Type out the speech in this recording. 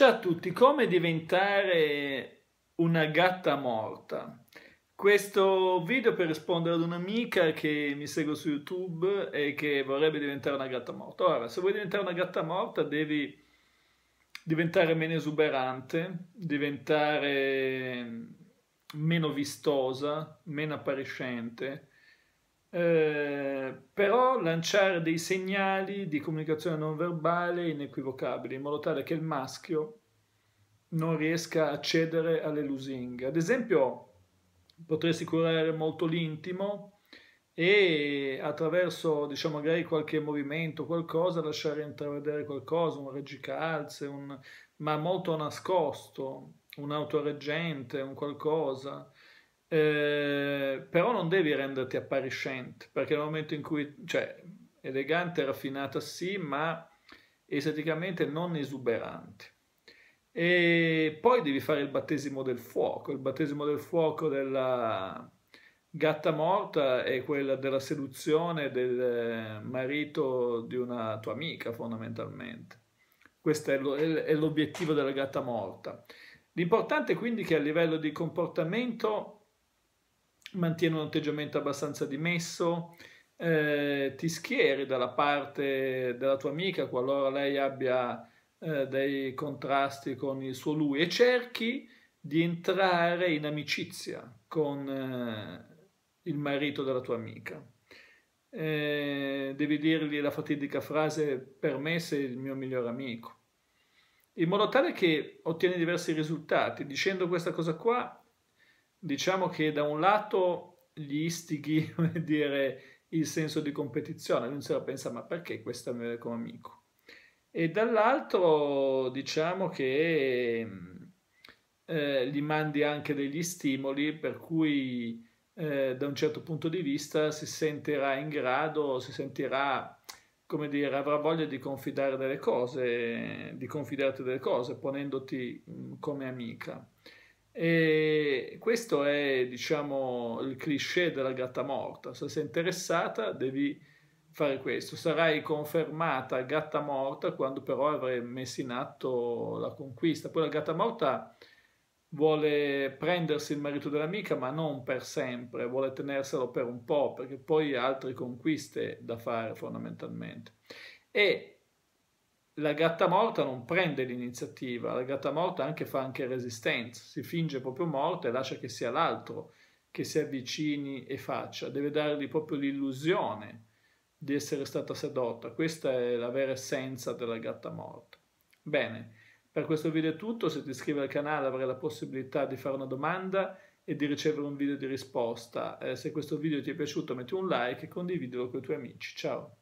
Ciao a tutti, come diventare una gatta morta? Questo video per rispondere ad un'amica che mi segue su YouTube e che vorrebbe diventare una gatta morta. Ora, se vuoi diventare una gatta morta devi diventare meno esuberante, diventare meno vistosa, meno appariscente, eh, però lanciare dei segnali di comunicazione non verbale inequivocabili in modo tale che il maschio non riesca a cedere alle lusinghe. Ad esempio, potresti curare molto l'intimo e attraverso, diciamo, magari qualche movimento, qualcosa, lasciare intravedere qualcosa, un reggicalze, un... ma molto nascosto, un autoreggente, un qualcosa eh, però non devi renderti appariscente, perché nel momento in cui, cioè, elegante, raffinata sì, ma esteticamente non esuberante. E poi devi fare il battesimo del fuoco, il battesimo del fuoco della gatta morta è quella della seduzione del eh, marito di una tua amica fondamentalmente. Questo è l'obiettivo della gatta morta. L'importante quindi è che a livello di comportamento mantiene un atteggiamento abbastanza dimesso, eh, ti schieri dalla parte della tua amica qualora lei abbia eh, dei contrasti con il suo lui e cerchi di entrare in amicizia con eh, il marito della tua amica. Eh, devi dirgli la fatidica frase per me sei il mio miglior amico in modo tale che ottieni diversi risultati dicendo questa cosa qua diciamo che da un lato gli istighi dire, il senso di competizione, lui se la pensa ma perché questo è mio amico? E dall'altro diciamo che eh, gli mandi anche degli stimoli per cui eh, da un certo punto di vista si sentirà in grado, si sentirà come dire, avrà voglia di confidare delle cose, di confidarti delle cose, ponendoti come amica. E questo è, diciamo, il cliché della gatta morta. Se sei interessata devi fare questo. Sarai confermata gatta morta quando però avrai messo in atto la conquista. Poi la gatta morta vuole prendersi il marito dell'amica, ma non per sempre, vuole tenerselo per un po', perché poi ha altre conquiste da fare fondamentalmente. E la gatta morta non prende l'iniziativa, la gatta morta anche fa anche resistenza, si finge proprio morta e lascia che sia l'altro che si avvicini e faccia, deve dargli proprio l'illusione di essere stata sedotta, questa è la vera essenza della gatta morta. Bene, per questo video è tutto, se ti iscrivi al canale avrai la possibilità di fare una domanda e di ricevere un video di risposta. Eh, se questo video ti è piaciuto metti un like e condividilo con i tuoi amici. Ciao!